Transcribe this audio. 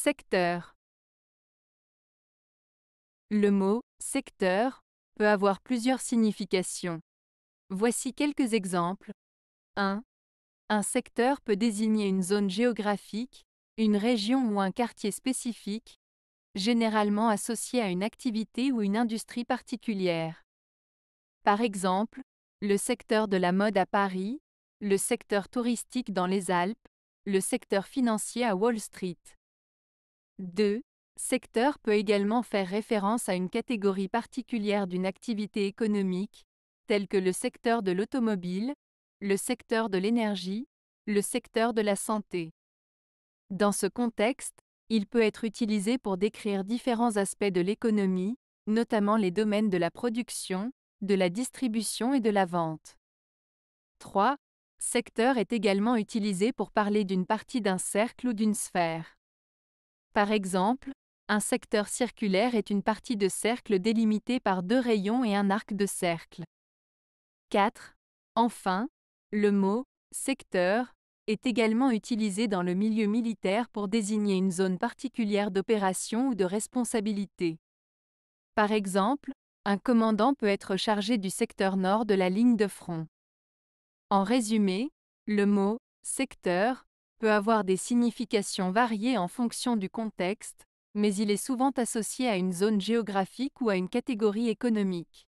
Secteur. Le mot secteur peut avoir plusieurs significations. Voici quelques exemples. 1. Un secteur peut désigner une zone géographique, une région ou un quartier spécifique, généralement associé à une activité ou une industrie particulière. Par exemple, le secteur de la mode à Paris, le secteur touristique dans les Alpes, le secteur financier à Wall Street. 2. Secteur peut également faire référence à une catégorie particulière d'une activité économique, telle que le secteur de l'automobile, le secteur de l'énergie, le secteur de la santé. Dans ce contexte, il peut être utilisé pour décrire différents aspects de l'économie, notamment les domaines de la production, de la distribution et de la vente. 3. Secteur est également utilisé pour parler d'une partie d'un cercle ou d'une sphère. Par exemple, un secteur circulaire est une partie de cercle délimitée par deux rayons et un arc de cercle. 4. Enfin, le mot secteur est également utilisé dans le milieu militaire pour désigner une zone particulière d'opération ou de responsabilité. Par exemple, un commandant peut être chargé du secteur nord de la ligne de front. En résumé, le mot secteur peut avoir des significations variées en fonction du contexte, mais il est souvent associé à une zone géographique ou à une catégorie économique.